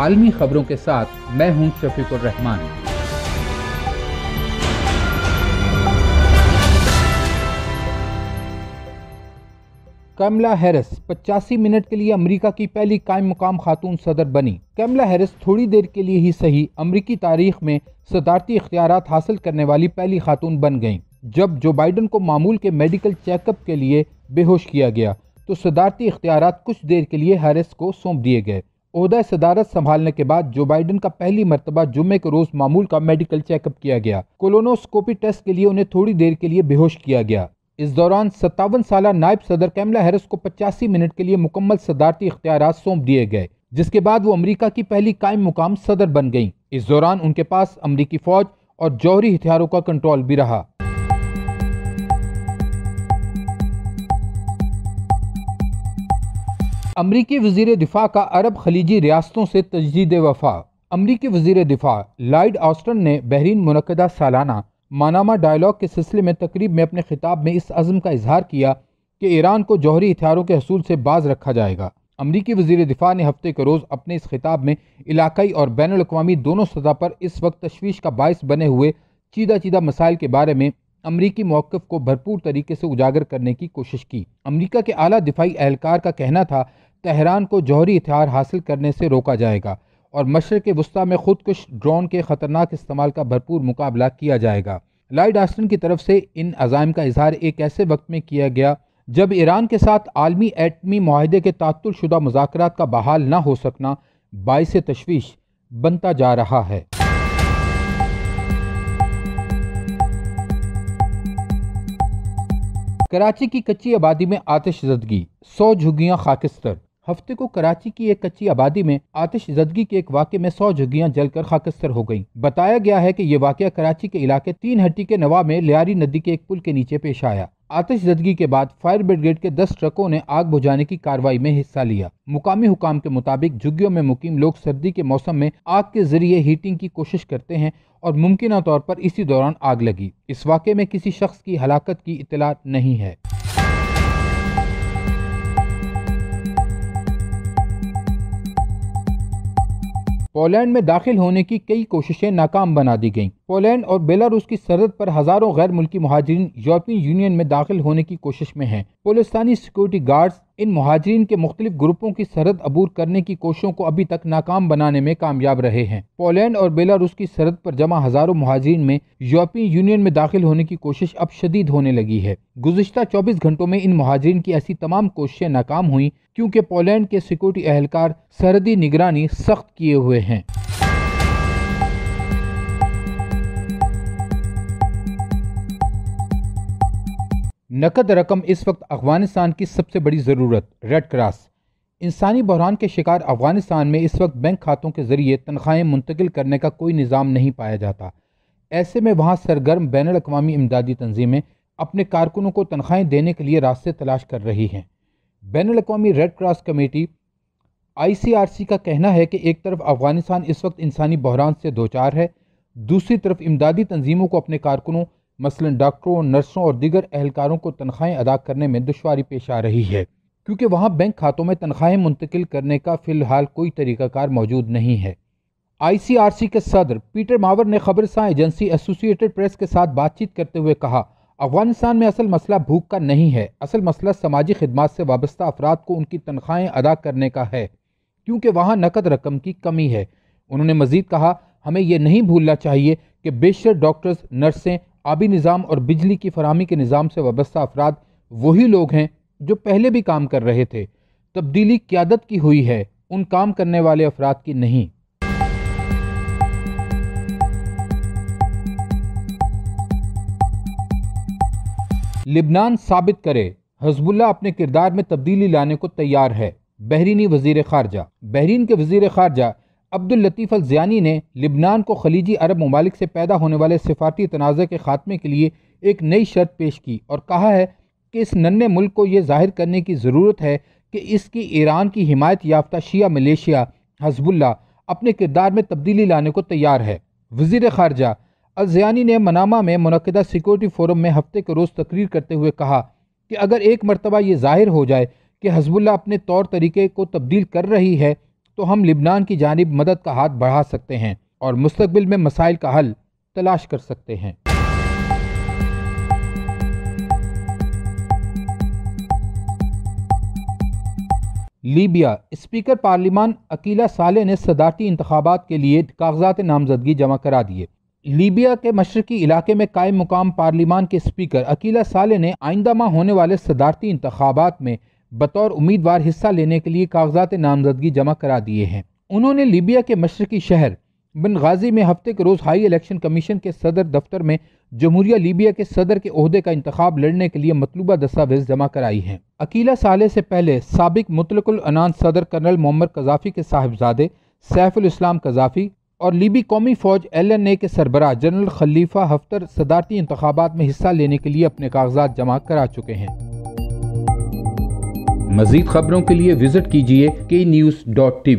आलमी खबरों के साथ मैं हूं Shafiqur Rahman Kamala Harris 85 minute के लिए अमेरिका की पहली कायम मुकाम खातून सदर बनी कमला हैरिस थोड़ी देर के लिए ही सही अमेरिकी तारीख में सदारती इख्तियार हासिल करने वाली पहली खातून बन गईं जब जो बाइडन को मामूल के मेडिकल चेकअप के लिए बेहोश किया गया तो सदारती इख्तियार कुछ देर के लिए हैरिस को सौंप दिए गए उहदा सदारत संभालने के बाद जो बाइडन का पहली मरतबा जुम्मे के रोज मामूल का मेडिकल चेकअप किया गया कोलोनोस्कोपी टेस्ट के लिए उन्हें थोड़ी देर के लिए बेहोश किया गया इस दौरान सत्तावन साल नायब सदर कैमला हैरिस को पचासी मिनट के लिए मुकम्मल सदारती इख्तियार सौंप दिए गए जिसके बाद वो अमरीका की पहली कायम मुकाम सदर बन गई इस दौरान उनके पास अमरीकी फौज और जौहरी हथियारों का कंट्रोल भी रहा अमरीकी वजीर दिफा का अरब खलीजी रियासतों से तजदीद वफा अमरीकी वजीर दिफा लाइड ऑस्टन ने बहरीन मनदा सालाना मानामा डायलॉग के सिलसिले में तकरीब में अपने खिताब में इस अज़म का इजहार किया कि ईरान को जौहरी हथियारों के हसूल से बाज रखा जाएगा अमरीकी वजीर दिफा ने हफ्ते के रोज़ अपने इस खिताब में इलाकई और बैन अवी दोनों सतह पर इस वक्त तशवीश का बायस बने हुए चीदा चीदा मसाइल के बारे में अमरीकी मौक़ को भरपूर तरीके से उजागर करने की कोशिश की अमरीका के अला दिफाई एहलकार का कहना था तहरान को जौहरी हथियार हासिल करने से रोका जाएगा और मशरक वस्ती में खुदकुश ड्रोन के ख़तरनाक इस्तेमाल का भरपूर मुकाबला किया जाएगा लाइड आस्टन की तरफ से इन अजायम का इजहार एक ऐसे वक्त में किया गया जब ईरान के साथ आलमी एटमी माहदे के तातुल शुदा मुजाकर का बहाल ना हो सकना बायस तशवीश बनता जा रहा है कराची की कच्ची आबादी में आतिश जदगी सौ झुग्गियाँ खाकिस्तर हफ्ते को कराची की एक कच्ची आबादी में आतिश जदगी के एक वाक्य में सौ झुग्गियां जलकर खाकस्तर हो गयी बताया गया है की ये वाक्य कराची के इलाके तीन हट्टी के नवा में लियारी नदी के एक पुल के नीचे पेश आया आतिश जदगी के बाद फायर ब्रिगेड के दस ट्रकों ने आग बुझाने की कार्रवाई में हिस्सा लिया मुकामी हुकाम के मुताबिक झुग्गियों में मुकीम लोग सर्दी के मौसम में आग के जरिए हीटिंग की कोशिश करते हैं और मुमकिन तौर पर इसी दौरान आग लगी इस वाक़े में किसी शख्स की हलाकत की इतला नहीं है पोलैंड में दाखिल होने की कई कोशिशें नाकाम बना दी गईं पोलैंड और बेलारूस की सरहद पर हजारों गैर मुल्की महाजरीन यूरोपीय यूनियन में दाखिल होने की कोशिश में हैं पोलिस्तानी सिक्योरिटी गार्ड्स इन महाजरीन के मुख्तलिफ ग्रुपों की सरहद अबूर करने की कोशिशों को अभी तक नाकाम बनाने में कामयाब रहे हैं पोलैंड और बेलारूस की सरहद पर जमा हजारों महाजरीन में यूरोपीय यूनियन में दाखिल होने की कोशिश अब शदीद होने लगी है गुजशत चौबीस घंटों में इन महाजरीन की ऐसी तमाम कोशिशें नाकाम हुई क्योंकि पोलैंड के सिक्योरिटी एहलकार सरहदी निगरानी सख्त किए हुए हैं नकद रकम इस वक्त अफगानिस्तान की सबसे बड़ी ज़रूरत रेड क्रॉस इंसानी बहरान के शिकार अफगानिस्तान में इस वक्त बैंक खातों के ज़रिए तनख्वाहें मुंतकिल करने का कोई निज़ाम नहीं पाया जाता ऐसे में वहाँ सरगर्म बैन अवी इमदादी तनजीमें अपने कारकुनों को तनख्वाहें देने के लिए रास्ते तलाश कर रही हैं बैन अवी रेड क्रॉस कमेटी आईसीआरसी का कहना है कि एक तरफ अफगानिस्तान इस वक्त इंसानी बहरान से दो चार है दूसरी तरफ इमदादी तनजीमों को अपने कारकुनों मसलन डॉक्टरों नर्सों और दीगर एहलकारों को तनख्वाहें अदा करने में दुशारी पेश आ रही है क्योंकि वहाँ बैंक खातों में तनख्वाहें मुंतकिल करने का फ़िलहाल कोई तरीक़ाकार मौजूद नहीं है आई सी आर सी के सदर पीटर मावर ने खबरसा एजेंसी एसोसिएटेड प्रेस के साथ बातचीत करते हुए कहा अफगानिस्तान में असल मसला भूख का नहीं है असल मसला समाजी खदमात से वाबस्ता अफराद को उनकी तनख्वाहें अदा करने का है क्योंकि वहाँ नकद रकम की कमी है उन्होंने मजीद कहा हमें यह नहीं भूलना चाहिए कि बेशर डॉक्टर्स नर्सें आबी निज़ाम और बिजली की फरहमी के निज़ाम से वाबस्ता अफराद वही लोग हैं जो पहले भी काम कर रहे थे तब्दीली क्यादत की हुई है उन काम करने वाले अफराद की नहीं लिबनान साबित करे हजबुल्ला अपने किरदार में तब्दीली लाने को तैयार है बहरीनी वजीर खारजा बहरीन के वजीर खारजा अब्दुल लतीफ़ ज़ियानी ने लिबनान को खलीजी अरब ममालिक से पैदा होने वाले सफारती तनाज़ के ख़ात्मे के लिए एक नई शर्त पेश की और कहा है कि इस नन्हे मुल्क को यह जाहिर करने की ज़रूरत है कि इसकी ईरान की हिमायत याफ्ता शिया मलेशिया हजबुल्ला अपने किरदार में तब्दीली लाने को तैयार है वजीर खारजा अजयानी ने मनामा में मनदा सिक्योरिटी फोरम में हफ्ते के रोज़ तकरीर करते हुए कहा कि अगर एक मरतबा ये जाहिर हो जाए कि हजबुल्ला अपने तौर तरीके को तब्दील कर रही है तो हम लिबनान की जानब मदद का हाथ बढ़ा सकते हैं और मुस्तबिल में मसाइल का हल तलाश कर सकते हैं लीबिया स्पीकर पार्लिमान अकीला साले ने सदारती इंतबात के लिए कागजात नामजदगी जमा करा दिए लीबिया के मशरकी इलाके में कायम मुकाम पार्लिमान के स्पीकर अकीला साले ने आइंदा माह होने वाले सदारती इंतबात में बतौर उम्मीदवार हिस्सा लेने के लिए कागजात नामजदगी जमा करा दिए हैं उन्होंने लीबिया के मशरकी शहर बिन गाजी में हफ्ते के रोज़ हाई इलेक्शन कमीशन के सदर दफ्तर में जमहूरिया लीबिया के सदर के अहदे का इंतखब लड़ने के लिए मतलूबा दस्तावेज जमा कराई हैं अकीला साले से पहले सबक मुतलकुलनान सदर कर्नल मोहम्मद कजाफी के साहिबजादे सैफुलस्लाम कजाफी और लीबी कौमी फ़ौज एल एन ए के सरबरा जनरल खलीफा हफ्तर सदारती इंतबात में हिस्सा लेने के लिए अपने कागजात जमा करा चुके हैं मजीद खबरों के लिए विजिट कीजिए के न्यूज़ डॉट टीवी